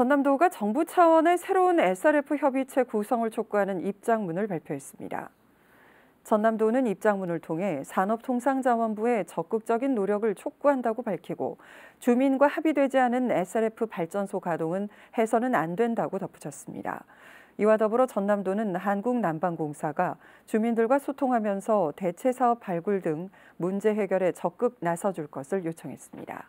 전남도가 정부 차원의 새로운 SRF 협의체 구성을 촉구하는 입장문을 발표했습니다. 전남도는 입장문을 통해 산업통상자원부에 적극적인 노력을 촉구한다고 밝히고 주민과 합의되지 않은 SRF 발전소 가동은 해서는 안 된다고 덧붙였습니다. 이와 더불어 전남도는 한국난방공사가 주민들과 소통하면서 대체 사업 발굴 등 문제 해결에 적극 나서줄 것을 요청했습니다.